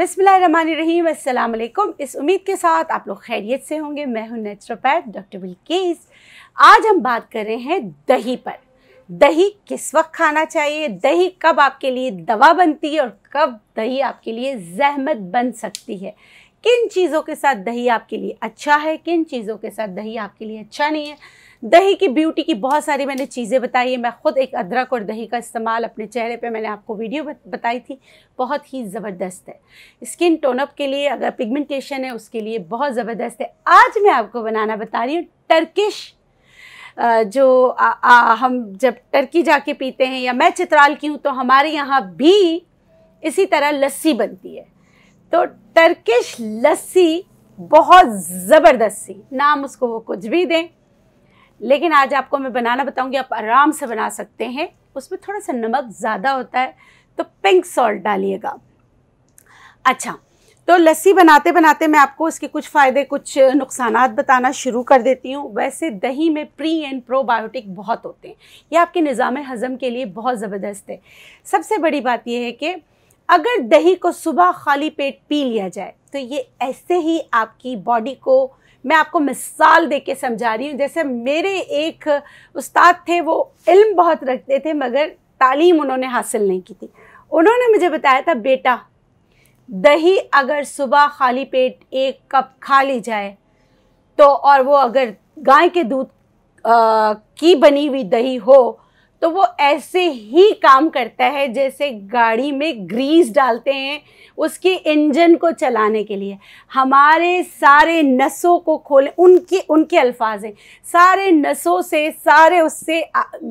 बिसमीम अल्लाम इस उम्मीद के साथ आप लोग खैरियत से होंगे मैं हूं नेचुरोपैथ डॉक्टर विलकेस आज हम बात कर रहे हैं दही पर दही किस वक्त खाना चाहिए दही कब आपके लिए दवा बनती है और कब दही आपके लिए जहमत बन सकती है किन चीज़ों के साथ दही आपके लिए अच्छा है किन चीज़ों के साथ दही आपके लिए अच्छा नहीं है दही की ब्यूटी की बहुत सारी मैंने चीज़ें बताई है मैं ख़ुद एक अदरक और दही का इस्तेमाल अपने चेहरे पे मैंने आपको वीडियो बताई थी बहुत ही ज़बरदस्त है स्किन टोनअप के लिए अगर पिगमेंटेशन है उसके लिए बहुत ज़बरदस्त है आज मैं आपको बनाना बता रही हूँ टर्किश जो आ, आ, हम जब टर्की जाके पीते हैं या मैं चित्राल की हूँ तो हमारे यहाँ भी इसी तरह लस्सी बनती है तो टर्किश लस्सी बहुत ज़बरदस्ती नाम उसको वो कुछ भी दें लेकिन आज आपको मैं बनाना बताऊंगी आप आराम से बना सकते हैं उसमें थोड़ा सा नमक ज़्यादा होता है तो पिंक सॉल्ट डालिएगा अच्छा तो लस्सी बनाते बनाते मैं आपको इसके कुछ फ़ायदे कुछ नुकसान बताना शुरू कर देती हूँ वैसे दही में प्री एंड प्रोबायोटिक बहुत होते हैं ये आपके निज़ाम हज़म के लिए बहुत ज़बरदस्त है सबसे बड़ी बात यह है कि अगर दही को सुबह खाली पेट पी लिया जाए तो ये ऐसे ही आपकी बॉडी को मैं आपको मिसाल दे के समझा रही हूँ जैसे मेरे एक उस्ताद थे वो इल्म बहुत रखते थे मगर तालीम उन्होंने हासिल नहीं की थी उन्होंने मुझे बताया था बेटा दही अगर सुबह खाली पेट एक कप खा ली जाए तो और वो अगर गाय के दूध की बनी हुई दही हो तो वो ऐसे ही काम करता है जैसे गाड़ी में ग्रीस डालते हैं उसके इंजन को चलाने के लिए हमारे सारे नसों को खोलें उनके उनके अल्फाज हैं सारे नसों से सारे उससे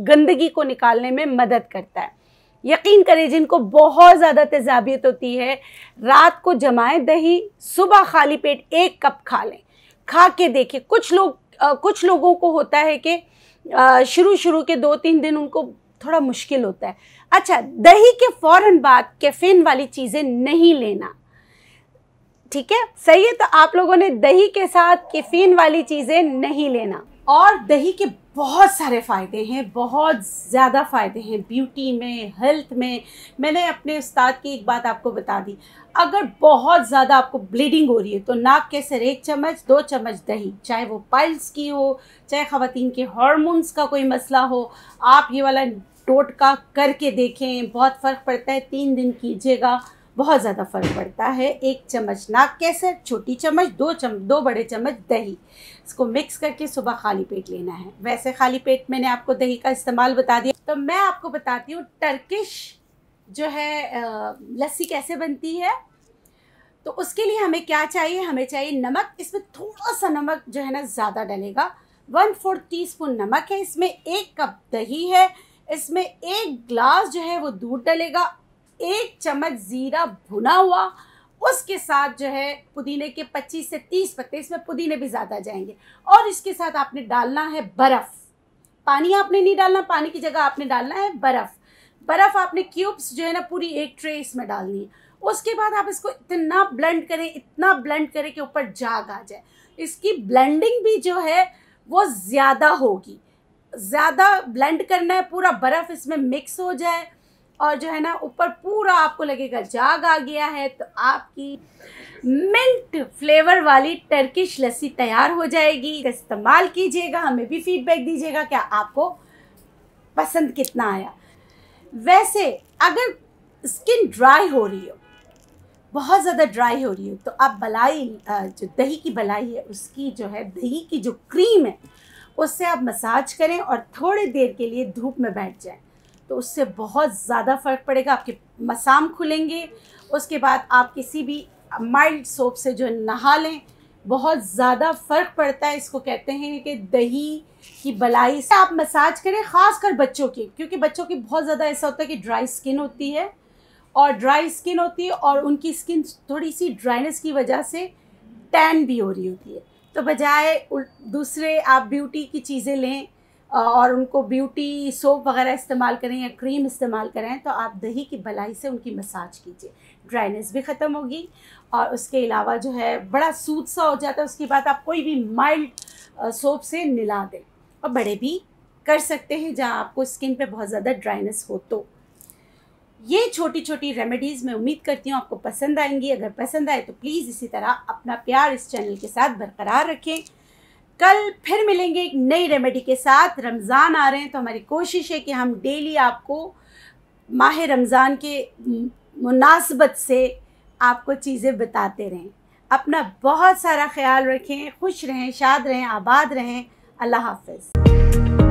गंदगी को निकालने में मदद करता है यकीन करें जिनको बहुत ज़्यादा तेजाबियत होती है रात को जमाएं दही सुबह खाली पेट एक कप खा लें खा के देखें कुछ लोग कुछ लोगों को होता है कि शुरू शुरू के दो तीन दिन उनको थोड़ा मुश्किल होता है अच्छा दही के फ़ौर बाद कैफीन वाली चीज़ें नहीं लेना ठीक है सही है तो आप लोगों ने दही के साथ कैफीन वाली चीज़ें नहीं लेना और दही के बहुत सारे फ़ायदे हैं बहुत ज़्यादा फ़ायदे हैं ब्यूटी में हेल्थ में मैंने अपने उस्ताद की एक बात आपको बता दी अगर बहुत ज़्यादा आपको ब्लीडिंग हो रही है तो नाक के सर एक चम्मच दो चम्मच दही चाहे वो पाइल्स की हो चाहे ख़वान के हॉर्मोन्स का कोई मसला हो आप ये वाला टोटका करके देखें बहुत फ़र्क पड़ता है तीन दिन कीजिएगा बहुत ज़्यादा फ़र्क पड़ता है एक चम्मच नाक केसर छोटी चम्मच दो चम दो बड़े चम्मच दही इसको मिक्स करके सुबह खाली पेट लेना है वैसे खाली पेट मैंने आपको दही का इस्तेमाल बता दिया तो मैं आपको बताती हूँ टर्किश जो है लस्सी कैसे बनती है तो उसके लिए हमें क्या चाहिए हमें चाहिए नमक इसमें थोड़ा सा नमक जो है ना ज़्यादा डलेगा वन फोर्थ टी स्पून नमक है इसमें एक कप दही है इसमें एक ग्लास जो है वो दूध डलेगा एक चम्मच ज़ीरा भुना हुआ उसके साथ जो है पुदीने के 25 से 30 पत्ते इसमें पुदीने भी ज़्यादा जाएंगे और इसके साथ आपने डालना है बर्फ़ पानी आपने नहीं डालना पानी की जगह आपने डालना है बर्फ़ बर्फ़ आपने क्यूब्स जो है ना पूरी एक ट्रे इसमें डालनी है उसके बाद आप इसको इतना ब्लेंड करें इतना ब्लेंड करें कि ऊपर जाग आ जाए इसकी ब्लेंडिंग भी जो है वो ज़्यादा होगी ज़्यादा ब्लेंड करना है पूरा बर्फ़ इसमें मिक्स हो जाए और जो है ना ऊपर पूरा आपको लगेगा जाग आ गया है तो आपकी मिंट फ्लेवर वाली टर्किश लस्सी तैयार हो जाएगी इस्तेमाल कीजिएगा हमें भी फीडबैक दीजिएगा क्या आपको पसंद कितना आया वैसे अगर स्किन ड्राई हो रही हो बहुत ज़्यादा ड्राई हो रही हो तो आप बलाई जो दही की बलाई है उसकी जो है दही की जो क्रीम है उससे आप मसाज करें और थोड़ी देर के लिए धूप में बैठ जाएं तो उससे बहुत ज़्यादा फ़र्क पड़ेगा आपके मसाम खुलेंगे उसके बाद आप किसी भी माइल्ड सोप से जो नहा लें बहुत ज़्यादा फ़र्क पड़ता है इसको कहते हैं कि दही की बलाई से आप मसाज करें ख़ास कर बच्चों की क्योंकि बच्चों की बहुत ज़्यादा ऐसा होता है कि ड्राई स्किन होती है और ड्राई स्किन होती है और उनकी स्किन थोड़ी सी ड्राइनेस की वजह से टैन भी हो रही होती है तो बजाय दूसरे आप ब्यूटी की चीज़ें लें और उनको ब्यूटी सोप वगैरह इस्तेमाल करें या क्रीम इस्तेमाल करें तो आप दही की भलाई से उनकी मसाज कीजिए ड्राइनेस भी ख़त्म होगी और उसके अलावा जो है बड़ा सूद सा हो जाता है उसके बाद आप कोई भी माइल्ड सोप से निला दें और बड़े भी कर सकते हैं जहाँ आपको स्किन पे बहुत ज़्यादा ड्राइनेस हो तो ये छोटी छोटी रेमेडीज़ मैं उम्मीद करती हूँ आपको पसंद आएंगी अगर पसंद आए तो प्लीज़ इसी तरह अपना प्यार इस चैनल के साथ बरकरार रखें कल फिर मिलेंगे नई रेमेडी के साथ रमज़ान आ रहे हैं तो हमारी कोशिश है कि हम डेली आपको माह रमज़ान के मुनासबत से आपको चीज़ें बताते रहें अपना बहुत सारा ख्याल रखें खुश रहें शाद रहें आबाद रहें अल्लाह हाफिज़